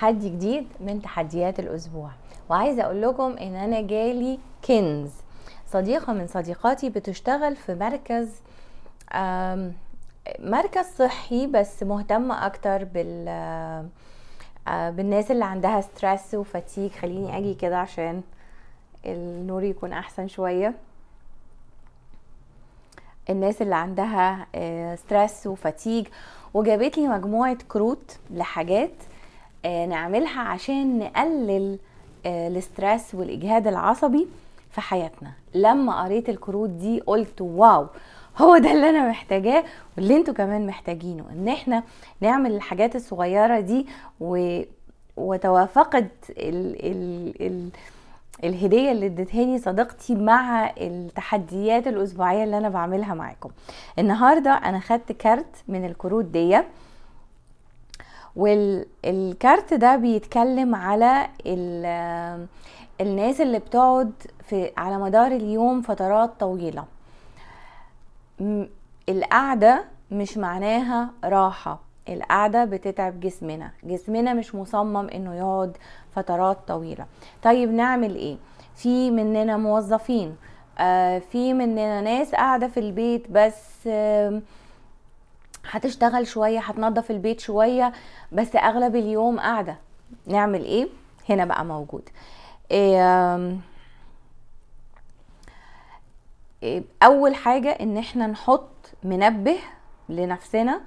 تحدي جديد من تحديات الاسبوع وعايزه اقول لكم ان انا جالي كنز صديقه من صديقاتي بتشتغل في مركز مركز صحي بس مهتمه اكتر بال بالناس اللي عندها ستريس وفتيك خليني اجي كده عشان النور يكون احسن شويه الناس اللي عندها ستريس وفتيج وجابت لي مجموعه كروت لحاجات آه، نعملها عشان نقلل آه، الاسترس والاجهاد العصبي في حياتنا لما قريت الكروت دي قلت واو هو ده اللي انا محتاجاه واللي انتوا كمان محتاجينه ان احنا نعمل الحاجات الصغيره دي و... وتوافقت ال... ال... ال... الهدية اللي ادتهاني صديقتي مع التحديات الأسبوعية اللي أنا بعملها معاكم النهاردة أنا خدت كارت من الكروت ديه والكارت ده بيتكلم على الناس اللي بتقعد في على مدار اليوم فترات طويلة القعدة مش معناها راحة القعدة بتتعب جسمنا جسمنا مش مصمم انه يقعد فترات طويلة طيب نعمل ايه في مننا موظفين آه في مننا ناس قاعدة في البيت بس آه هتشتغل شوية هتنظف البيت شوية بس اغلب اليوم قاعدة نعمل ايه هنا بقى موجود إيه اول حاجة ان احنا نحط منبه لنفسنا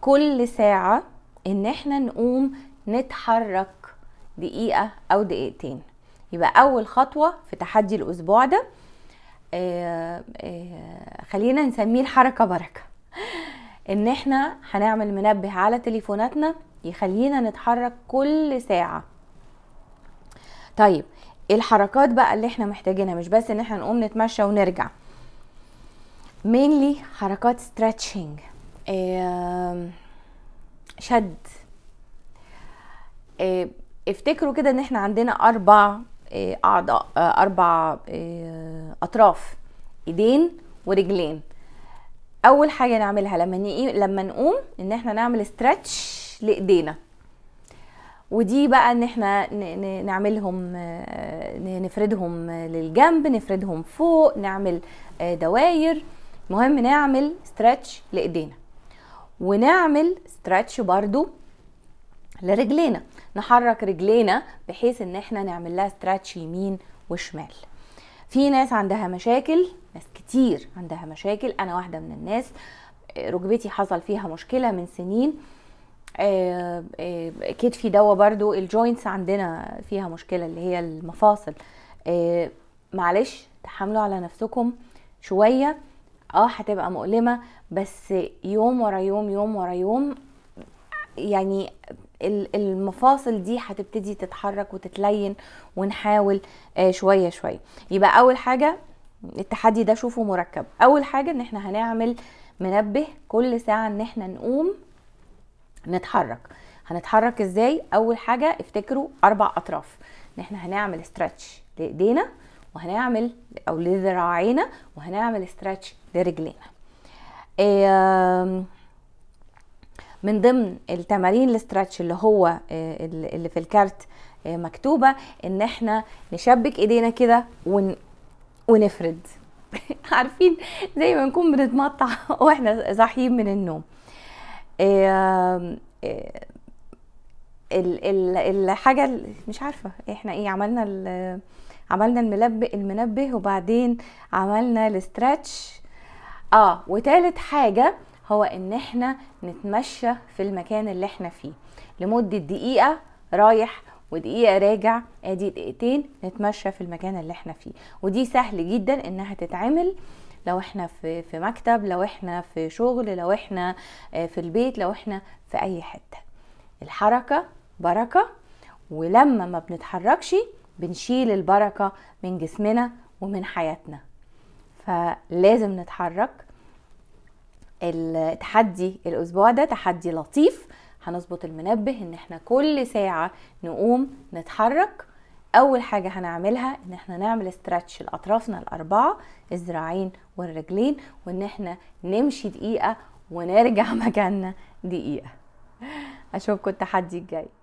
كل ساعة ان احنا نقوم نتحرك دقيقة او دقيقتين يبقى اول خطوة في تحدي الاسبوع ده إيه إيه خلينا نسميه الحركة بركة ان احنا هنعمل منبه على تليفوناتنا يخلينا نتحرك كل ساعة طيب إيه الحركات بقى اللي احنا محتاجينها مش بس ان احنا نقوم نتمشى ونرجع مينلي حركات ستريتشنج شد آه، افتكروا كده ان احنا عندنا اربع آه، اعضاء آه، اربع اطراف ايدين ورجلين اول حاجه نعملها لما إيه، لما نقوم ان احنا نعمل استرتش لايدينا ودي بقى ان احنا نعملهم آه، نفردهم للجنب نفردهم فوق نعمل آه، دواير المهم نعمل استرتش لايدينا ونعمل استرتش برضو لرجلينا نحرك رجلينا بحيث ان احنا نعمل لها استرتش يمين وشمال في ناس عندها مشاكل ناس كتير عندها مشاكل انا واحده من الناس آه، ركبتي حصل فيها مشكله من سنين آه، آه، كتفي دوا برضو الجوينتس عندنا فيها مشكله اللي هي المفاصل معلش تحملوا على نفسكم شويه اه هتبقى مؤلمه بس يوم ورا يوم يوم ورا يوم يعني المفاصل دي هتبتدي تتحرك وتتلين ونحاول آه، شويه شويه يبقى اول حاجه التحدي ده شوفه مركب اول حاجه ان احنا هنعمل منبه كل ساعه ان احنا نقوم نتحرك هنتحرك ازاي اول حاجه افتكروا اربع اطراف ان احنا هنعمل استرتش لايدينا وهنعمل او لذراعينا وهنعمل استرتش لرجلينا من ضمن التمارين الاسترتش اللي هو آه، اللي في الكارت آه، مكتوبه ان احنا نشبك ايدينا كده ون... ونفرد عارفين زي ما نكون بنتمطع واحنا صاحيين من النوم آه، الحاجه مش عارفه احنا ايه عملنا عملنا المنبه المنبه وبعدين عملنا الاسترتش اه وتالت حاجه هو ان احنا نتمشى في المكان اللي احنا فيه لمدة دقيقة رايح ودقيقة راجع ادي دقيقتين نتمشى في المكان اللي احنا فيه ودي سهل جدا انها تتعمل لو احنا في في مكتب لو احنا في شغل لو احنا آه، في البيت لو احنا في اي حتة الحركة بركة ولما ما بنتحركش بنشيل البركة من جسمنا ومن حياتنا فلازم نتحرك التحدي الاسبوع ده تحدي لطيف هنظبط المنبه ان احنا كل ساعه نقوم نتحرك اول حاجه هنعملها ان احنا نعمل استرتش لاطرافنا الاربعه الذراعين والرجلين وان احنا نمشي دقيقه ونرجع مكاننا دقيقه اشوفكم التحدي الجاي